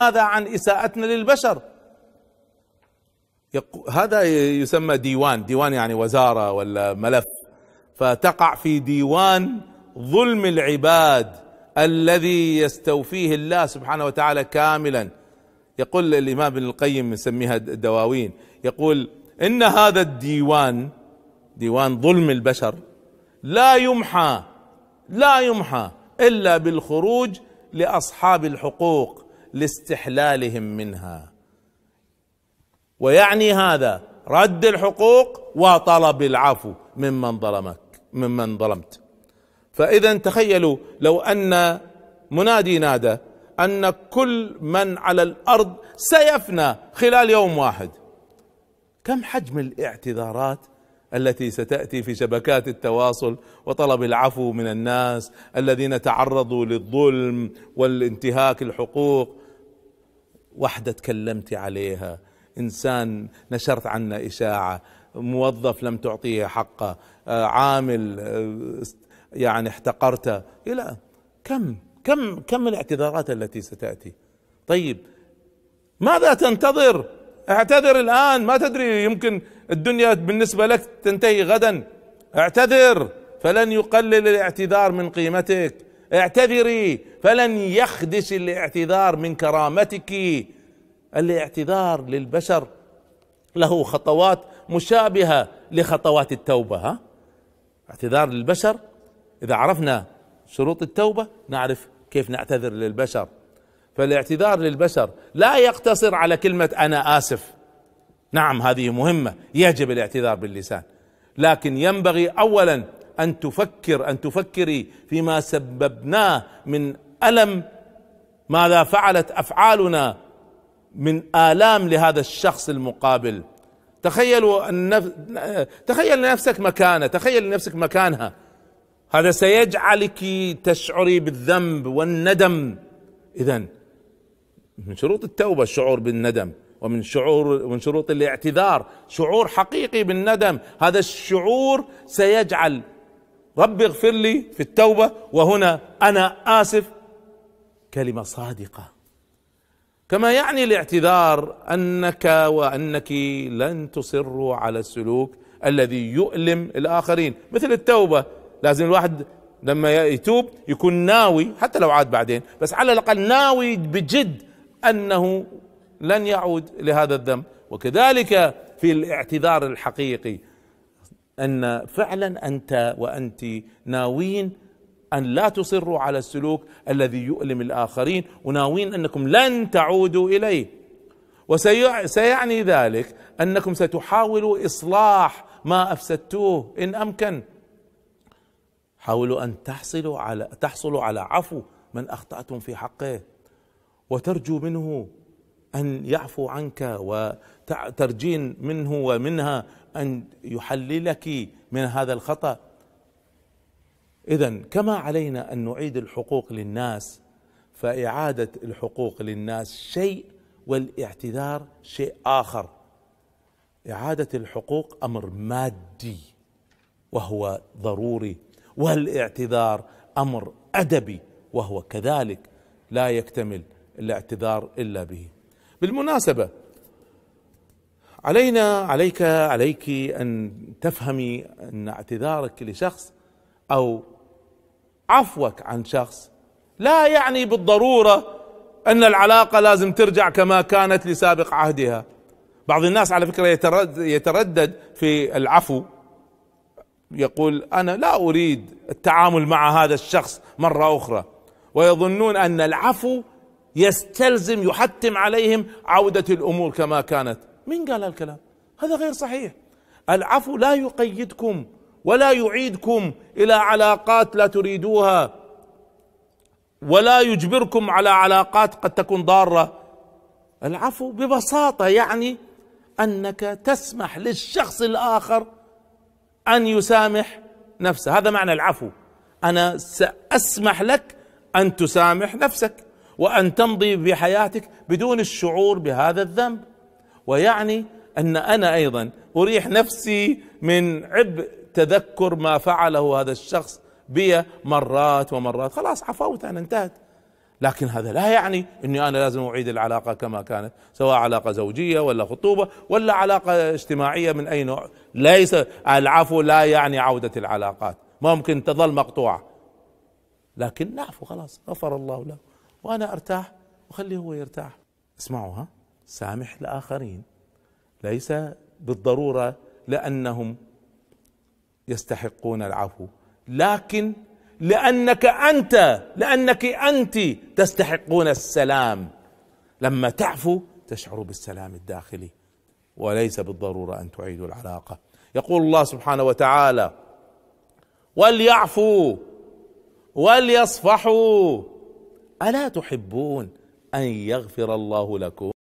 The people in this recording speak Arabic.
هذا عن اساءتنا للبشر هذا يسمى ديوان ديوان يعني وزاره ولا ملف فتقع في ديوان ظلم العباد الذي يستوفيه الله سبحانه وتعالى كاملا يقول الامام ابن القيم يسميها دواوين يقول ان هذا الديوان ديوان ظلم البشر لا يمحى لا يمحى الا بالخروج لاصحاب الحقوق لاستحلالهم منها ويعني هذا رد الحقوق وطلب العفو ممن ظلمك ممن ظلمت فاذا تخيلوا لو ان منادي نادى ان كل من على الارض سيفنى خلال يوم واحد كم حجم الاعتذارات التي ستاتي في شبكات التواصل وطلب العفو من الناس الذين تعرضوا للظلم والانتهاك الحقوق وحده تكلمتي عليها انسان نشرت عنه اشاعه موظف لم تعطيه حقه آه، عامل آه، يعني احتقرته الى كم كم كم الاعتذارات التي ستاتي طيب ماذا تنتظر اعتذر الان ما تدري يمكن الدنيا بالنسبه لك تنتهي غدا اعتذر فلن يقلل الاعتذار من قيمتك اعتذري فلن يخدش الاعتذار من كرامتك الاعتذار للبشر له خطوات مشابهه لخطوات التوبه ها اعتذار للبشر اذا عرفنا شروط التوبه نعرف كيف نعتذر للبشر فالاعتذار للبشر لا يقتصر على كلمه انا اسف نعم هذه مهمه يجب الاعتذار باللسان لكن ينبغي اولا ان تفكر ان تفكري فيما سببناه من الم ماذا فعلت افعالنا من الام لهذا الشخص المقابل تخيلوا النف... تخيل لنفسك مكانه تخيل لنفسك مكانها هذا سيجعلك تشعري بالذنب والندم اذا من شروط التوبه الشعور بالندم ومن شعور ومن شروط الاعتذار شعور حقيقي بالندم هذا الشعور سيجعل ربي اغفر لي في التوبه وهنا انا اسف كلمه صادقه كما يعني الاعتذار انك وانك لن تصروا على السلوك الذي يؤلم الاخرين مثل التوبه لازم الواحد لما يتوب يكون ناوي حتى لو عاد بعدين بس على الاقل ناوي بجد انه لن يعود لهذا الذنب وكذلك في الاعتذار الحقيقي ان فعلا انت وانت ناويين أن لا تصروا على السلوك الذي يؤلم الآخرين وناوين أنكم لن تعودوا إليه وسيعني ذلك أنكم ستحاولوا إصلاح ما أفسدتوه إن أمكن حاولوا أن تحصلوا على تحصلوا على عفو من أخطأتم في حقه وترجو منه أن يعفو عنك وترجين منه ومنها أن يحللك من هذا الخطأ اذا كما علينا ان نعيد الحقوق للناس فاعاده الحقوق للناس شيء والاعتذار شيء اخر اعاده الحقوق امر مادي وهو ضروري والاعتذار امر ادبي وهو كذلك لا يكتمل الاعتذار الا به بالمناسبه علينا عليك عليك ان تفهمي ان اعتذارك لشخص او عفوك عن شخص لا يعني بالضروره ان العلاقه لازم ترجع كما كانت لسابق عهدها بعض الناس على فكره يتردد في العفو يقول انا لا اريد التعامل مع هذا الشخص مره اخرى ويظنون ان العفو يستلزم يحتم عليهم عوده الامور كما كانت من قال الكلام هذا غير صحيح العفو لا يقيدكم ولا يعيدكم الى علاقات لا تريدوها ولا يجبركم على علاقات قد تكون ضاره العفو ببساطه يعني انك تسمح للشخص الاخر ان يسامح نفسه هذا معنى العفو انا ساسمح لك ان تسامح نفسك وان تمضي بحياتك بدون الشعور بهذا الذنب ويعني ان انا ايضا اريح نفسي من عبء تذكر ما فعله هذا الشخص بي مرات ومرات خلاص عفوت انا انتهت لكن هذا لا يعني اني انا لازم اعيد العلاقه كما كانت سواء علاقه زوجيه ولا خطوبه ولا علاقه اجتماعيه من اي نوع ليس العفو لا يعني عوده العلاقات ممكن تظل مقطوعه لكن نعفو خلاص غفر الله له وانا ارتاح وخليه هو يرتاح اسمعوا ها سامح الاخرين ليس بالضروره لانهم يستحقون العفو لكن لانك انت لانك انت تستحقون السلام لما تعفو تشعر بالسلام الداخلي وليس بالضروره ان تعيدوا العلاقه يقول الله سبحانه وتعالى وليعفوا وليصفحوا الا تحبون ان يغفر الله لكم